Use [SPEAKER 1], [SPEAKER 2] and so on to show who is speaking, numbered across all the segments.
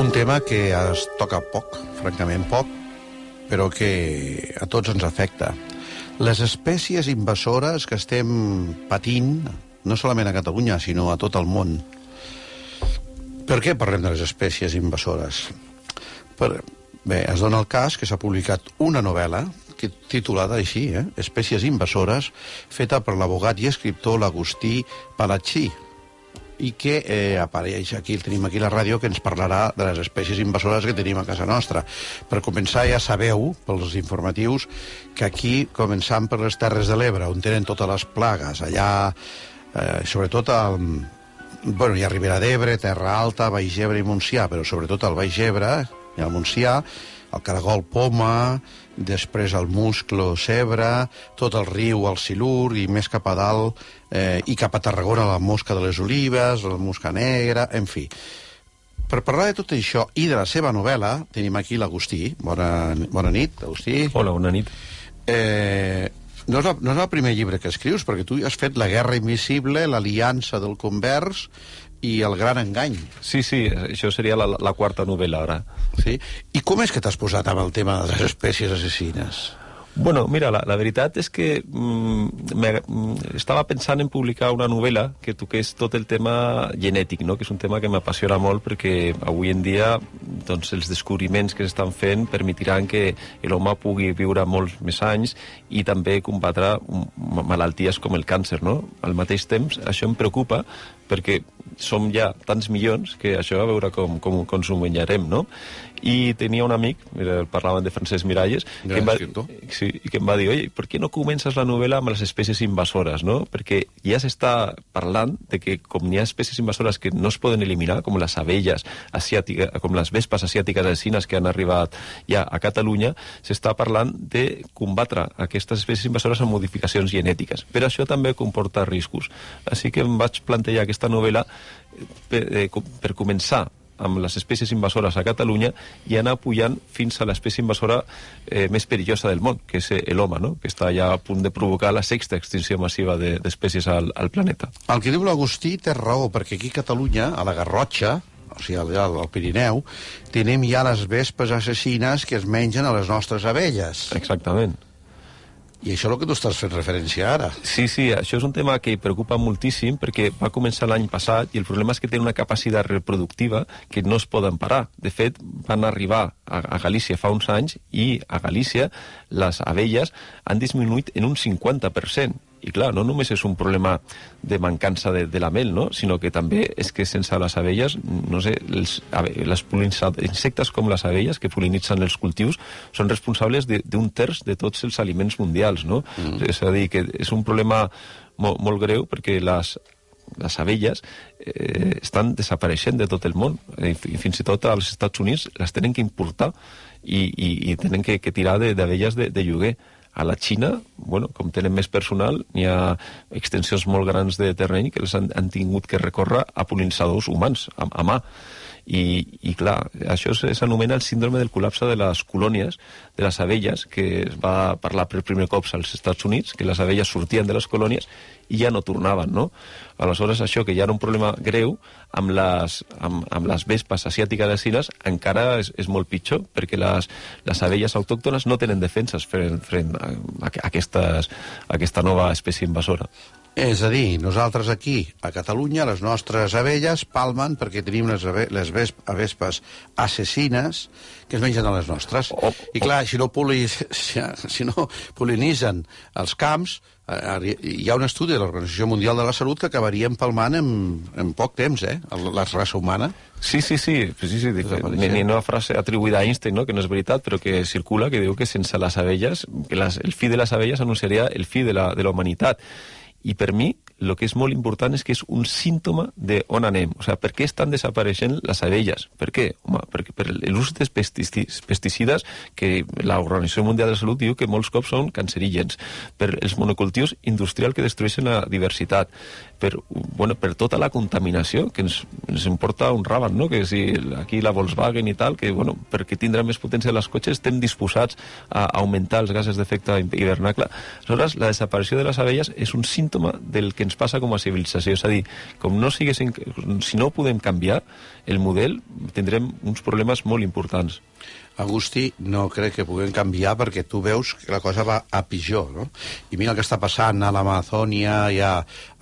[SPEAKER 1] un tema que es toca poc, francament poc, però que a tots ens afecta.
[SPEAKER 2] Les espècies invasores que estem patint, no solament a Catalunya, sinó a tot el món. Per què parlem de les espècies invasores? Per... Bé, es dona el cas que s'ha publicat una novel·la que, titulada així, eh? Espècies invasores, feta per l'abogat i escriptor l'Agustí Palatxí, i que eh, apareix aquí, el tenim aquí la ràdio, que ens parlarà de les espècies invasores que tenim a casa nostra. Per començar, ja sabeu, pels informatius, que aquí, començant per les Terres de l'Ebre, on tenen totes les plagues, allà, eh, sobretot al, bueno, hi ha Ribera d'Ebre, Terra Alta, Baix Ebre i Montsià, però sobretot al Baix Ebre i al Montsià, el caragol poma, després el Musclo, Cebra, tot el riu, el Silur, i més cap a dalt, eh, i cap a Tarragona, la Mosca de les Olives, la Mosca Negra, en fi. Per parlar de tot això i de la seva novel·la, tenim aquí l'Agustí. Bona, bona nit, Agustí. Hola, bona nit. Eh, no és, la, no és el primer llibre que escrius, perquè tu has fet La guerra invisible, l'aliança del convers, i El gran engany. Sí, sí, això seria la, la quarta novel·la, ara.
[SPEAKER 1] Sí? I com és que t'has posat amb el tema de les espècies assassines? Bueno, mira, la, la veritat és que mm, mm, estava pensant en publicar una novel·la que toqués tot el tema genètic, no? que és un tema que m'apassiona molt perquè avui en dia doncs, els descobriments que s'estan fent permetiran que l'home pugui viure molts més anys i també combatre malalties com el càncer. No? Al mateix temps, això em preocupa perquè som ja tants milions que això a veure com, com, com s'ho no? i tenia un amic, mira, parlaven de Francesc Miralles, Gran que em, va, sí, que em va dir, oye, ¿por qué no comences la novel·la amb les espècies invasores, no? Perquè ja s'està parlant de que com n'hi ha espècies invasores que no es poden eliminar, com les abelles asiàtiques, com les vespes asiàtiques asesines que han arribat ja a Catalunya, s'està parlant de combatre aquestes espècies invasores amb modificacions genètiques. Però això també comporta riscos. Així que em vaig plantejar aquesta novel·la eh, per, eh, per començar amb les espècies invasores a Catalunya i anar pujant fins a l'espècie invasora eh, més perillosa del món, que és eh, l'home, no? que està ja a punt de provocar la sexta extinció massiva d'espècies de, al, al planeta. El que diu
[SPEAKER 2] l'Agustí té raó, perquè aquí a Catalunya, a la Garrotxa, o sigui, al, al Pirineu, tenim ja les vespes assassines que es mengen a les nostres abelles. Exactament.
[SPEAKER 1] I això és el que tu estàs fent referència ara. Sí, sí, això és un tema que preocupa moltíssim perquè va començar l'any passat i el problema és que té una capacitat reproductiva que no es poden parar. De fet, van arribar a, a Galícia fa uns anys i a Galícia les abelles han disminuït en un 50%. I clar, no només és un problema de mancança de, de la mel, no? sinó que també és que sense les abelles, no sé, els, les insectes com les abelles que polinitzen els cultius són responsables d'un terç de tots els aliments mundials, no? Mm. És a dir, que és un problema mo, molt greu perquè les les abelles eh, estan desapareixent de tot el món. Eh, I, fins i tot als Estats Units les tenen que importar i, i, i tenen que, que tirar d'abelles de, de, de lloguer. A la Xina, bueno, com tenen més personal, hi ha extensions molt grans de terreny que les han, han tingut que recórrer a polinizadors humans, a, a mà. I, i clar, això s'anomena el síndrome del col·lapse de les colònies, de les abelles, que es va parlar per primer cop als Estats Units, que les abelles sortien de les colònies i ja no tornaven, no? Aleshores, això, que ja era un problema greu, amb les, amb, amb les vespes asiàtiques xines encara és, és molt pitjor, perquè les, les abelles autòctones no tenen defenses frent, frent a, a, aquestes, a aquesta nova espècie invasora. És a dir, nosaltres aquí, a
[SPEAKER 2] Catalunya, les nostres abelles palmen perquè tenim les, ave les vesp vespes assassines que es mengen a les nostres. Oh, oh. I clar, si no, poli si, si no polinisen els camps, eh, hi ha un estudi de l'Organització Mundial de la Salut que acabaria empalmant
[SPEAKER 1] en, en poc temps, eh, la raça humana. Sí, sí, sí, sí, sí, sí. n'hi una frase atribuïda a Einstein, no? que no és veritat, però que circula, que diu que sense les abelles, que les, el fi de les abelles anunciaria el fi de la, de la humanitat i per mi lo que és molt important és que és un símptoma de on anem. O sigui, per què estan desapareixent les abelles? Per què? Home, perquè per l'ús de pesticides que l'Organització Mundial de la Salut diu que molts cops són cancerígens, per els monocultius industrials que destrueixen la diversitat, per, bueno, per tota la contaminació que ens, ens importa un ràbant, no? que si aquí la Volkswagen i tal, que bueno, perquè tindrà més potència les cotxes estem disposats a augmentar els gases d'efecte hivernacle. Aleshores, la desaparició de les abelles és un símptoma del que ens passa com a civilització. És a dir, com no siguessin, si no podem canviar el model, tindrem uns problemes molt importants. Agustí, no crec que puguem canviar perquè tu veus que la cosa va a
[SPEAKER 2] pitjor, no? I mira el que està passant a l'Amazònia i a,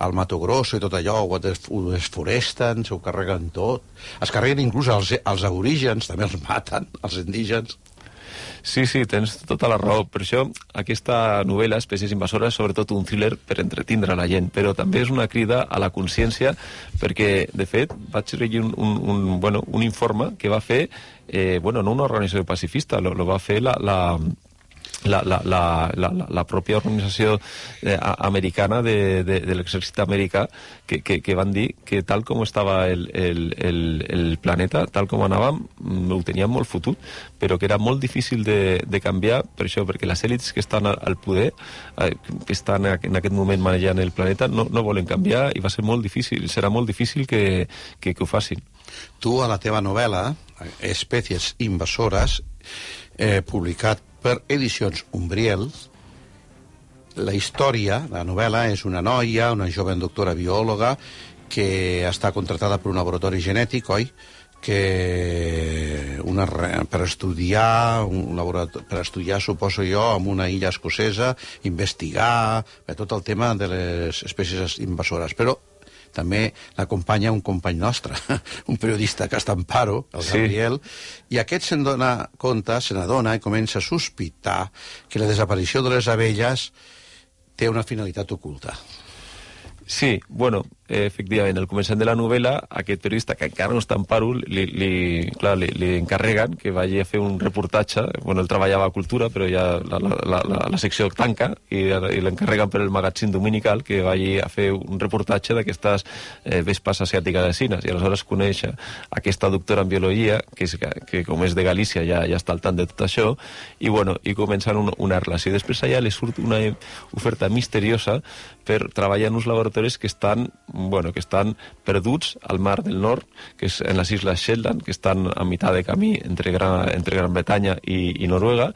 [SPEAKER 2] al Mato Grosso i tot allò, ho desforesten, s'ho carreguen tot, es carreguen inclús els, els aborígens, també els
[SPEAKER 1] maten, els indígens, Sí, sí, tens tota la raó. Per això aquesta novel·la, Espècies Invasores, és sobretot un thriller per entretindre la gent, però també és una crida a la consciència perquè, de fet, vaig llegir un, un, un, bueno, un informe que va fer, eh, bueno, no una organització pacifista, lo, lo va fer la, la la, la, la, la, la pròpia organització eh, americana de, de, de l'exèrcit americà que, que, que van dir que tal com estava el, el, el, el planeta, tal com anàvem, mm, ho teníem molt fotut, però que era molt difícil de, de canviar per això, perquè les èlits que estan al poder, eh, que estan en aquest moment manejant el planeta, no, no volen canviar i va ser molt difícil, serà molt difícil que, que, que ho facin. Tu, a la teva novel·la, eh, Espècies
[SPEAKER 2] invasores, eh, publicat per Edicions Umbriels. La història, la novel·la, és una noia, una jove doctora biòloga, que està contratada per un laboratori genètic, oi?, que una, per estudiar un laboratori, per estudiar, suposo jo, en una illa escocesa, investigar bé, tot el tema de les espècies invasores. Però també l'acompanya un company nostre, un periodista que està en paro, el sí. Gabriel, i aquest se'n dona compte, se n'adona i comença a sospitar que la desaparició de les abelles té una finalitat oculta.
[SPEAKER 1] Sí, bueno, eh, efectivament, al començament de la novel·la, aquest periodista, que encara no està en paro, li, li, clar, li, li encarreguen que vagi a fer un reportatge, bueno, ell treballava a Cultura, però ja la, la, la, la, la secció tanca, i, i l'encarreguen per el magatzin dominical que vagi a fer un reportatge d'aquestes eh, vespes asiàtiques de cines, i aleshores coneix aquesta doctora en biologia, que, és, que com és de Galícia ja, ja està al tant de tot això, i bueno, i comencen un, una relació. Després allà li surt una oferta misteriosa per treballar en uns laboratoris que estan, bueno, que estan perduts al mar del nord, que és en les Isles Shetland, que estan a meitat de camí entre Gran, entre Gran Bretanya i, i Noruega,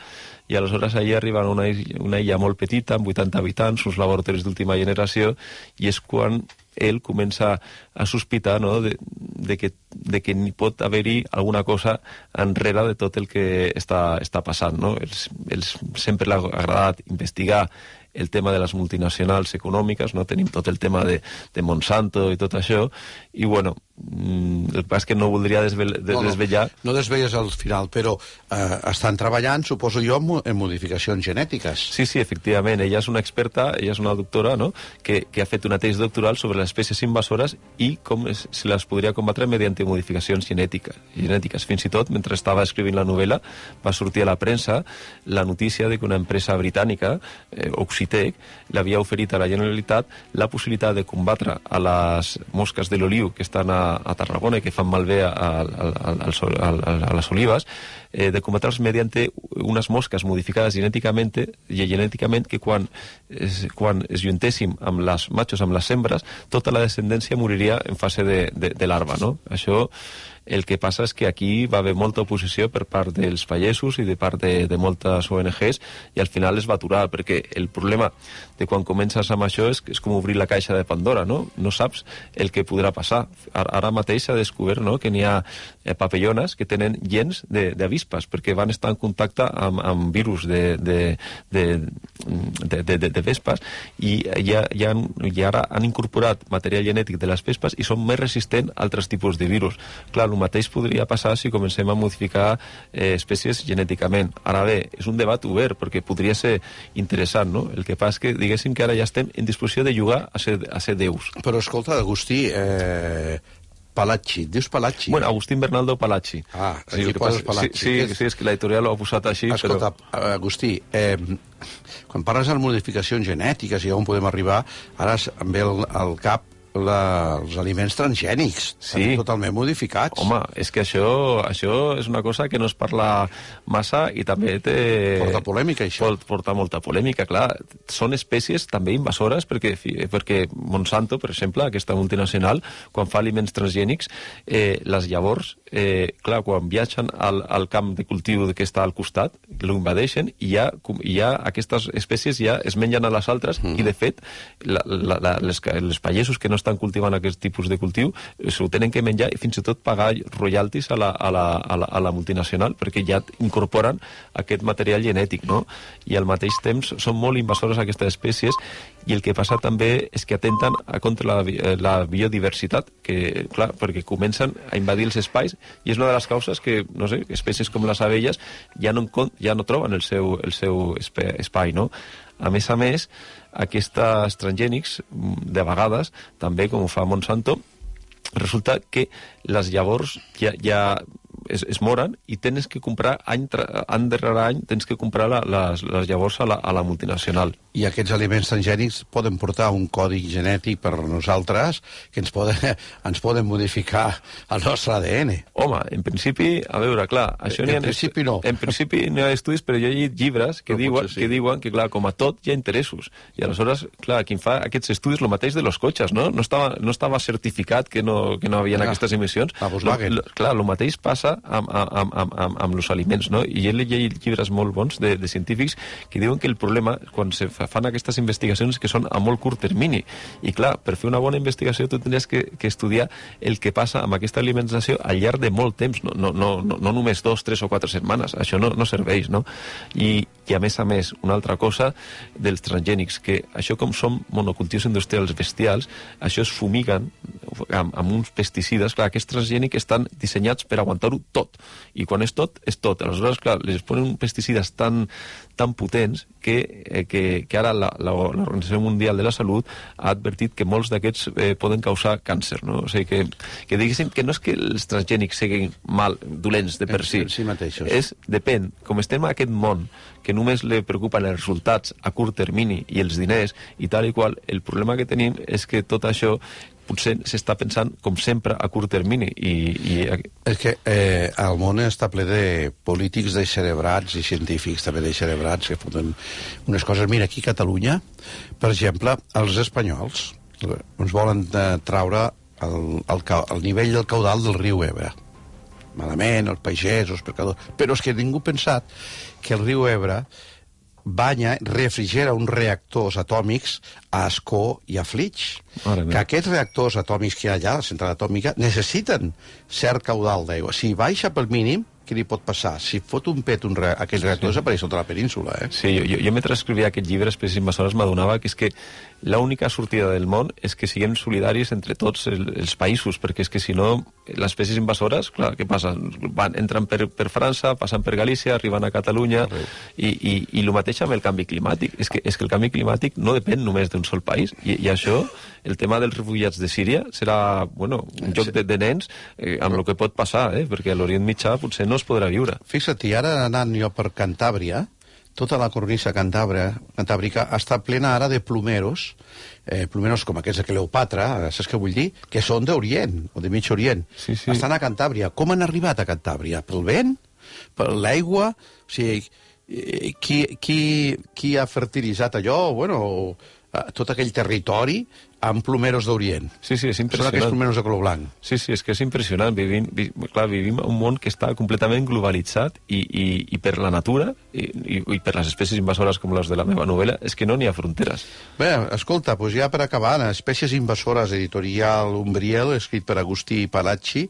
[SPEAKER 1] i aleshores allà arriben a una, una illa molt petita, amb 80 habitants, uns laboratoris d'última generació, i és quan ell comença a sospitar no, de, de, que, de que n'hi pot haver-hi alguna cosa enrere de tot el que està, està passant. No? Els, els sempre l'ha agradat investigar el tema de les multinacionals econòmiques, no? tenim tot el tema de, de Monsanto i tot això, i bueno, Mm, el pas que no voldria desvel no, desvellar... No, no desvelles al final, però eh, estan treballant, suposo jo, en modificacions genètiques. Sí, sí, efectivament. Ella és una experta, ella és una doctora, no?, que, que ha fet una tesi doctoral sobre les espècies invasores i com es, se les podria combatre mediante modificacions genètiques. genètiques. Fins i tot, mentre estava escrivint la novel·la, va sortir a la premsa la notícia de que una empresa britànica, eh, Oxitec, l'havia oferit a la Generalitat la possibilitat de combatre a les mosques de l'oliu que estan a a, Tarragona i que fan malbé a, a, a, a, a les olives, eh, de combatar-los mediante unes mosques modificades genèticament i genèticament que quan es, quan es juntéssim amb les machos, amb les sembres, tota la descendència moriria en fase de, de, de larva, no? Això el que passa és que aquí va haver molta oposició per part dels fallesos i de part de, de moltes ONGs i al final es va aturar, perquè el problema de quan comences amb això és, és com obrir la caixa de Pandora, no? No saps el que podrà passar. Ara mateix s'ha descobert no? que n'hi ha eh, papellones que tenen gens d'avispes, perquè van estar en contacte amb, amb virus de, de, de, de, de, de, de vespes i, ja, ja, i ara han incorporat material genètic de les vespes i són més resistents a altres tipus de virus. Clar, el mateix podria passar si comencem a modificar eh, espècies genèticament. Ara bé, és un debat obert, perquè podria ser interessant, no? El que passa és que, diguéssim, que ara ja estem en disposició de jugar a ser, a ser déus. Però escolta, Agustí, eh, Palacci, dius Palacci? Bueno, Agustín Bernaldo Palacci. Ah, sí, aquí poses Palacci. Sí, sí, sí, és que l'editorial ho ha posat així, Escolta,
[SPEAKER 2] però... Escolta, Agustí, eh, quan parles de modificacions genètiques i on podem arribar, ara em ve al cap la, els
[SPEAKER 1] aliments transgènics, sí. totalment modificats. Home, és que això, això és una cosa que no es parla massa i també té... Porta polèmica, això. Pot portar molta polèmica, clar. Són espècies també invasores perquè, perquè Monsanto, per exemple, aquesta multinacional, quan fa aliments transgènics, eh, les llavors, eh, clar, quan viatgen al, al camp de cultiu que està al costat, l'invadeixen i ja, ja aquestes espècies ja es mengen a les altres mm. i, de fet, la, la, la, les, les pagesos que no estan cultivant aquest tipus de cultiu eh, s'ho tenen que menjar i fins i tot pagar royalties a la, a la, a la, a la multinacional perquè ja incorporen aquest material genètic, no? I al mateix temps són molt invasores aquestes espècies i el que passa també és que atenten a contra la, eh, la biodiversitat, que, clar, perquè comencen a invadir els espais i és una de les causes que, no sé, espècies com les abelles ja no, ja no troben el seu, el seu espai, no? A més a més, aquestes transgènics, de vegades, també, com ho fa Monsanto, resulta que les llavors ja, ja es, es moren i tens que comprar any, any darrere any tens que comprar la, les, les llavors a la, a la multinacional.
[SPEAKER 2] I aquests aliments transgènics poden portar un codi genètic per nosaltres que ens poden, ens poden modificar el nostre ADN. Home, en principi, a veure, clar... Eh, això en, en principi
[SPEAKER 1] no. En principi no hi ha estudis, però hi ha llibres que, però diuen, sí. que diuen que, clar, com a tot, hi ha interessos. I aleshores, clar, qui fa aquests estudis, el mateix de los cotxes, no? No estava, no estava certificat que no, que no havien ah, aquestes emissions. Ah, pues doncs lo, lo, clar, el mateix passa amb, amb, amb, amb, amb els aliments, no? I he llegit llibres molt bons de, de científics que diuen que el problema, quan se fan aquestes investigacions, que són a molt curt termini. I clar, per fer una bona investigació tu tindries que, que estudiar el que passa amb aquesta alimentació al llarg de molt temps, no, no, no, no, no només dos, tres o quatre setmanes. Això no, no serveix, no? I, i a més a més, una altra cosa dels transgènics, que això com són monocultius industrials bestials, això es fumiguen amb, amb uns pesticides, clar, aquests transgènics estan dissenyats per aguantar-ho tot. I quan és tot, és tot. Aleshores, clar, les ponen pesticides tan, tan potents que, eh, que, que ara l'Organització Mundial de la Salut ha advertit que molts d'aquests eh, poden causar càncer, no? O sigui, que, que diguéssim que no és que els transgènics siguin mal, dolents de per si. Sí, mateixos. És, depèn, com estem en aquest món, que només li preocupen els resultats a curt termini i els diners i tal i qual, el problema que tenim és que tot això potser s'està pensant, com sempre, a curt termini. I, i...
[SPEAKER 2] És que eh, el món està ple de polítics descerebrats i científics també descerebrats que foten unes coses. Mira, aquí a Catalunya, per exemple, els espanyols eh, ens volen eh, traure el, el, el nivell del caudal del riu Ebre malament, els pagesos, els pecadors... Però és que ningú ha pensat que el riu Ebre banya, refrigera uns reactors atòmics a Escó i a Flix. Que aquests reactors atòmics que hi ha allà, a la central atòmica, necessiten cert caudal d'aigua. Si baixa pel mínim, què li pot passar?
[SPEAKER 1] Si fot un pet un re... aquell reactor, sí. desapareix tota la península, eh? Sí, jo, jo, jo mentre escrivia aquest llibre, després hores, m'adonava que és que l'única sortida del món és que siguem solidaris entre tots el, els països, perquè és que si no, les espècies invasores, clar, què passa? Van, entren per, per França, passen per Galícia, arriben a Catalunya, i, i, i el mateix amb el canvi climàtic. És que, és que el canvi climàtic no depèn només d'un sol país, i, i això, el tema dels refugiats de Síria serà, bueno, un joc de, de nens eh, amb el que pot passar, eh? perquè a l'Orient Mitjà potser no es podrà viure.
[SPEAKER 2] Fixa't, i ara anant jo per Cantàbria, tota la cornisa cantàbria, cantàbrica està plena ara de plumeros, eh, plumeros com aquests de Cleopatra, eh, saps què vull dir? Que són d'Orient, o de mig Orient. Sí, sí. Estan a Cantàbria. Com han arribat a Cantàbria? Pel vent? Per l'aigua? O sigui, Eh, qui, qui, qui ha fertilitzat allò, bueno, eh, tot aquell territori amb plomeros d'Orient. Sí, sí, és impressionant. Són aquests plomeros de
[SPEAKER 1] color blanc. Sí, sí, és que és impressionant. Vivim, vi, clar, vivim un món que està completament globalitzat i, i, i per la natura i, i, i per les espècies invasores com les de la meva novel·la, és que no n'hi ha fronteres.
[SPEAKER 2] Bé, escolta, doncs ja per acabar, Espècies invasores, editorial Umbriel, escrit per Agustí Palacci,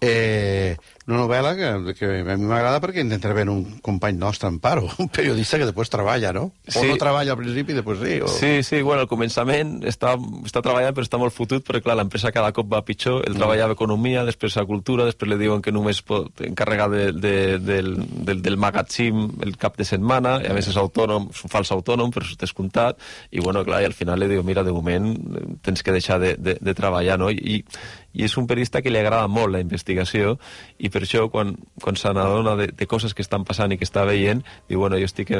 [SPEAKER 2] eh, una novel·la que, que a mi m'agrada perquè veure un company nostre, Amparo, un periodista que després treballa, no? O sí. no treballa
[SPEAKER 1] al principi i després sí. O... Sí, sí, bueno, al començament està, està treballant però està molt fotut, perquè clar, l'empresa cada cop va pitjor, ell mm. treballava a economia, després a cultura, després li diuen que només pot encarregar de, de, del, del, del magatzim el cap de setmana, i a més és mm. autònom, és un fals autònom, però és descomptat, i bueno, clar, i al final li diu, mira, de moment eh, tens que deixar de, de, de treballar, no? I, i és un periodista que li agrada molt la investigació i per per això, quan, quan se n'adona de, de coses que estan passant i que està veient, diu, bueno, jo estic,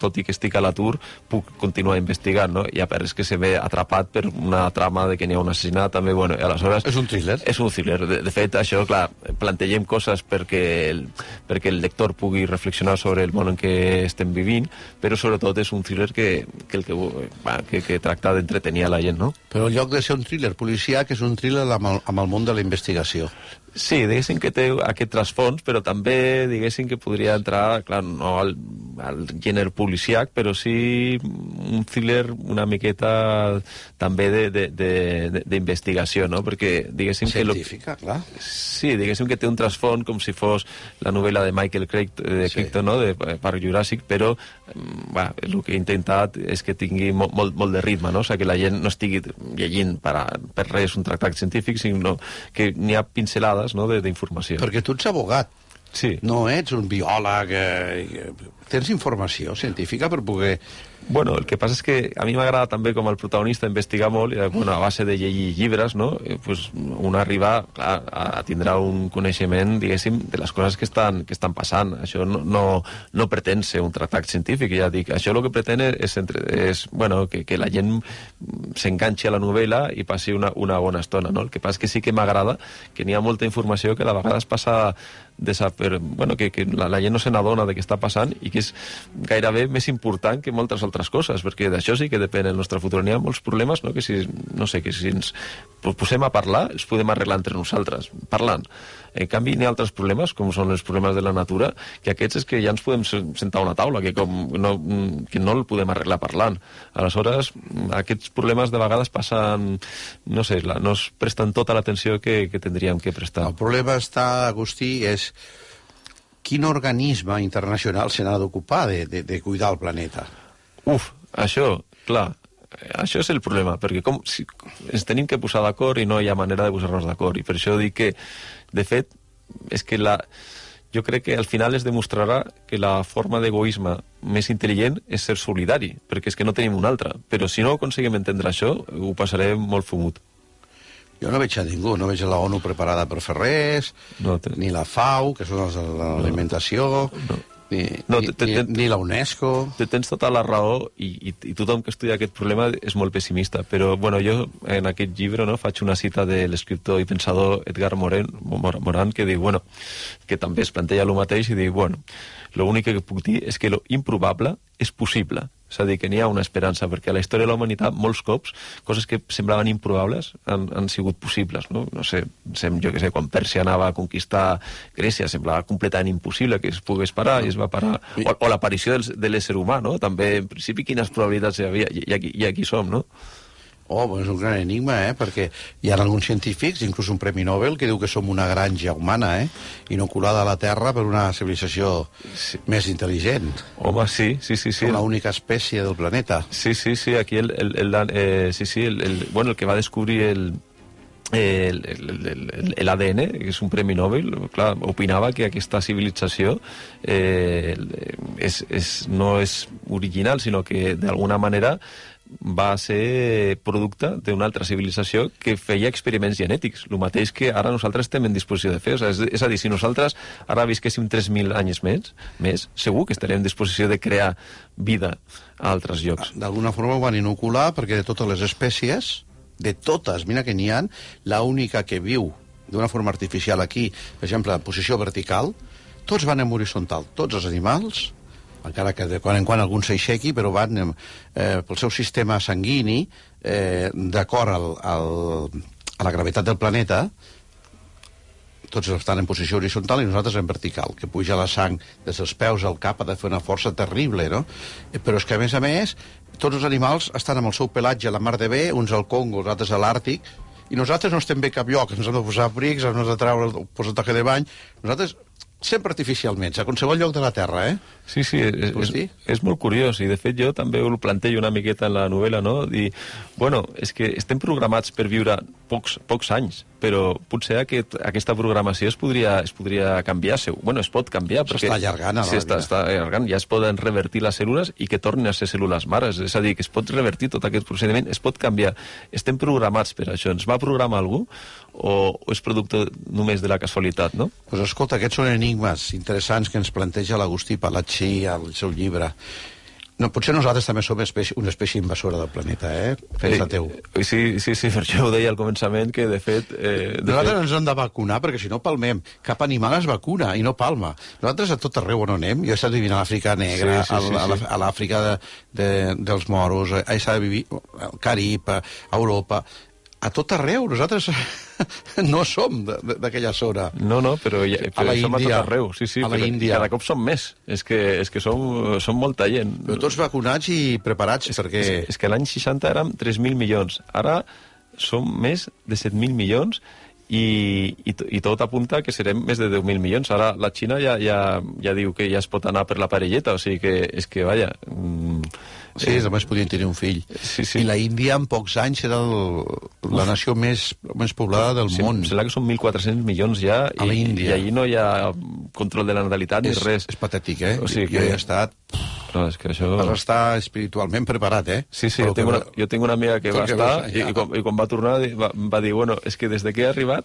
[SPEAKER 1] tot i que estic a l'atur, puc continuar investigant, no? I a part és que se ve atrapat per una trama de que n'hi ha un assassinat, també, bueno, i aleshores... És un thriller. És un thriller. De, de fet, això, clar, plantegem coses perquè el, perquè el lector pugui reflexionar sobre el món en què estem vivint, però sobretot és un thriller que, que, el que, va, que, que tracta d'entretenir a la gent, no?
[SPEAKER 2] Però en lloc de ser un thriller que és un thriller amb el,
[SPEAKER 1] amb el món de la investigació. Sí, diguéssim que té aquest aquest trasfons, però també diguéssim que podria entrar, clar, no, el, al gènere policiac, però sí un thriller una miqueta també d'investigació, no? Perquè diguéssim Científica, que... Lo... clar. Sí, diguéssim que té un trasfons com si fos la novel·la de Michael Craig, eh, de sí. Crichton, no? de eh, Parc Juràssic, però mm, va, el que he intentat és que tingui molt, molt, molt de ritme, no? O sigui, que la gent no estigui llegint per, a, per res un tractat científic, sinó que n'hi ha pincelades no? d'informació.
[SPEAKER 2] Perquè tu ets abogat, Sí. No ets un
[SPEAKER 1] biòleg... Eh, eh tens informació científica per poder... Bueno, el que passa és que a mi m'agrada també com el protagonista investigar molt, i, eh, bueno, a base de llegir llibres, no? Eh, pues, un arriba clar, a, a tindrà un coneixement, diguéssim, de les coses que estan, que estan passant. Això no, no, no pretén ser un tractat científic, ja dic. Això el que pretén és, entre, és bueno, que, que la gent s'enganxi a la novel·la i passi una, una bona estona, no? El que passa és que sí que m'agrada que n'hi ha molta informació que de vegades passa de saber, bueno, que, que la, la gent no se n'adona de què està passant i que és gairebé més important que moltes altres coses, perquè d'això sí que depèn el nostre futur. N'hi ha molts problemes no? que si, no sé, que si ens posem a parlar els podem arreglar entre nosaltres, parlant. En canvi, n'hi ha altres problemes, com són els problemes de la natura, que aquests és que ja ens podem sentar a una taula, que, com no, que no el podem arreglar parlant. Aleshores, aquests problemes de vegades passen, no sé, la, no es presten tota l'atenció que, que tindríem que prestar. El problema està, Agustí, és quin
[SPEAKER 2] organisme
[SPEAKER 1] internacional se n'ha d'ocupar de, de, de cuidar el planeta? Uf, això, clar, això és el problema, perquè com, si, ens tenim que posar d'acord i no hi ha manera de posar-nos d'acord, i per això dic que, de fet, és que la, jo crec que al final es demostrarà que la forma d'egoisme més intel·ligent és ser solidari, perquè és que no tenim una altra. Però si no aconseguim entendre això, ho passarem molt fumut. Jo no veig a ningú,
[SPEAKER 2] no veig la ONU preparada per fer res, no, te... ni la FAO, que són els de l'alimentació,
[SPEAKER 1] no. ni, no, te, te, ni, ni la UNESCO... Te tens tota la raó i, i, i tothom que estudia aquest problema és molt pessimista, però bueno, jo en aquest llibre no, faig una cita de l'escriptor i pensador Edgar Moren, Moran que diu, bueno, que també es planteja el mateix i diu, bueno, l'únic que puc dir és que lo improbable és possible. És a dir, que n'hi ha una esperança, perquè a la història de la humanitat molts cops coses que semblaven improbables han, han sigut possibles. No, no sé, sem, jo que sé, quan Pèrsia anava a conquistar Grècia semblava completament impossible que es pogués parar i es va parar. O, o l'aparició de l'ésser humà, no? també, en principi, quines probabilitats hi havia, i, i, aquí, i aquí som, no? Oh, és un gran enigma, eh? Perquè hi ha alguns científics,
[SPEAKER 2] inclús un Premi Nobel, que diu que som una granja humana, eh? Inoculada a la Terra per una civilització sí. més intel·ligent. Home, sí, sí, sí. sí. L'única espècie del planeta. Sí, sí,
[SPEAKER 1] sí, aquí el... el, el eh, sí, sí, el, el, bueno, el que va descobrir el, l'ADN, que és un Premi Nobel, clar, opinava que aquesta civilització eh, eh és, és, no és original, sinó que d'alguna manera va ser producte d'una altra civilització que feia experiments genètics, el mateix que ara nosaltres estem en disposició de fer. O sigui, és, és a dir, si nosaltres ara visquéssim 3.000 anys més, més, segur que estarem en disposició de crear vida a altres llocs. Ah, d'alguna forma
[SPEAKER 2] ho van inocular perquè de totes les espècies, de totes, mira que n'hi ha, l'única que viu d'una forma artificial aquí, per exemple, en posició vertical, tots van en horitzontal, tots els animals encara que de quan en quan algun s'aixequi, però van eh, pel seu sistema sanguini, eh, d'acord al, al, a la gravetat del planeta, tots estan en posició horitzontal i nosaltres en vertical, que puja la sang des dels peus al cap, ha de fer una força terrible, no? Eh, però és que, a més a més, tots els animals estan amb el seu pelatge a la mar de bé, uns al Congo, els altres a l'Àrtic, i nosaltres no estem bé cap lloc, ens hem de posar abrics, ens hem de treure el posatge de bany, nosaltres sempre artificialment, a qualsevol lloc de la Terra, eh? Sí, sí, és,
[SPEAKER 1] és, és molt curiós, i de fet jo també ho plantejo una miqueta en la novel·la, no? Dir, bueno, és que estem programats per viure pocs, pocs anys, però potser aquest, aquesta programació es podria, es podria canviar. Seu. Bueno, es pot canviar. S'està allargant. Sí, està, està allargant. Ja es poden revertir les cèl·lules i que tornin a ser cèl·lules mares. És a dir, que es pot revertir tot aquest procediment, es pot canviar. Estem programats per això. Ens va programar algú o és producte només de la casualitat, no? Doncs pues escolta, aquests són enigmes interessants que ens planteja
[SPEAKER 2] l'Agustí Palatxí al seu llibre. No, potser nosaltres també som espècie, una espècie invasora del planeta, eh? Fes la teu. Sí, sí, sí,
[SPEAKER 1] per això ho deia al començament, que de fet... Eh,
[SPEAKER 2] de nosaltres fet... ens hem de vacunar, perquè si no palmem. Cap animal es vacuna i no palma. Nosaltres a tot arreu on anem, jo he estat vivint a l'Àfrica negra, sí, sí, sí, a, sí. a l'Àfrica de, de, dels moros, he eh, estat vivint al Carib, a Europa a tot arreu. Nosaltres no som d'aquella zona.
[SPEAKER 1] No, no, però, ja, però a som Índia, a tot arreu. Sí, sí, a la Índia. Cada cop som més. És que, és que som, som molta gent. Però tots vacunats i preparats, és, perquè... És, és que l'any 60 érem 3.000 milions. Ara som més de 7.000 milions i, i, i tot apunta que serem més de 10.000 milions. Ara la Xina ja, ja, ja diu que ja es pot anar per la parelleta, o sigui que és que, vaja...
[SPEAKER 2] Mmm... Sí,
[SPEAKER 1] eh, només podien tenir un fill. Sí, sí. I la Índia en pocs anys era el, la nació més, més poblada del sí, món. Sembla que són 1.400 milions ja a i, i allí no hi ha control de la natalitat ni és, res. És patètic, eh? O sigui que... Jo he estat... Pff, Clar, és que això... Has estar espiritualment preparat, eh? Sí, sí, jo tinc, una, jo tinc una amiga que va que estar vas, ja. i, quan, i quan va tornar va, va dir, bueno, és que des de que he arribat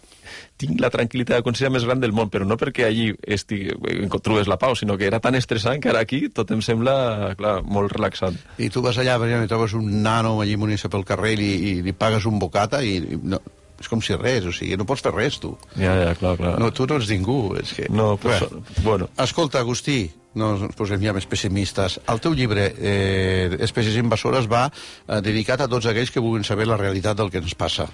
[SPEAKER 1] tinc la tranquil·litat de consciència més gran del món, però no perquè allí estigui, eh, trobes la pau, sinó que era tan estressant que ara aquí tot em sembla, clar, molt relaxant.
[SPEAKER 2] I tu vas allà, per exemple, trobes un nano allí munint pel carrer i, i li pagues un bocata i, i no, és com si res, o sigui, no pots fer res, tu. Ja, ja, clar, clar. No, tu no ets ningú, és que... No, però... Bé. Bueno. Escolta, Agustí, no ens posem ja més pessimistes. El teu llibre, eh, Espècies invasores, va eh,
[SPEAKER 1] dedicat a tots aquells que vulguin saber la realitat del que ens passa.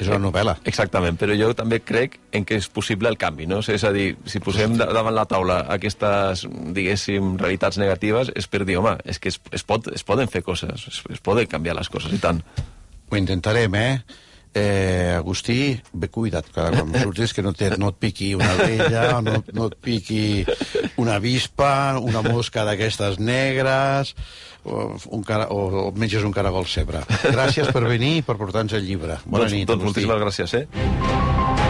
[SPEAKER 1] És una eh, novel·la. Exactament, però jo també crec en que és possible el canvi, no? És a dir, si posem davant la taula aquestes, diguéssim, realitats negatives, és per dir, home, és que es, es, pot, es poden fer coses, es, es poden canviar les coses, i tant. Ho intentarem, eh? Eh, Agustí, bé cuidat, que
[SPEAKER 2] ara quan surtis que no, te, no et piqui una vella, no, no et piqui una avispa, una mosca d'aquestes negres, o, un cara, o, o menges un caragol cebre. Gràcies per venir i per portar-nos el llibre. Bona doncs, nit, doncs Agustí. Doncs moltíssimes gràcies, eh?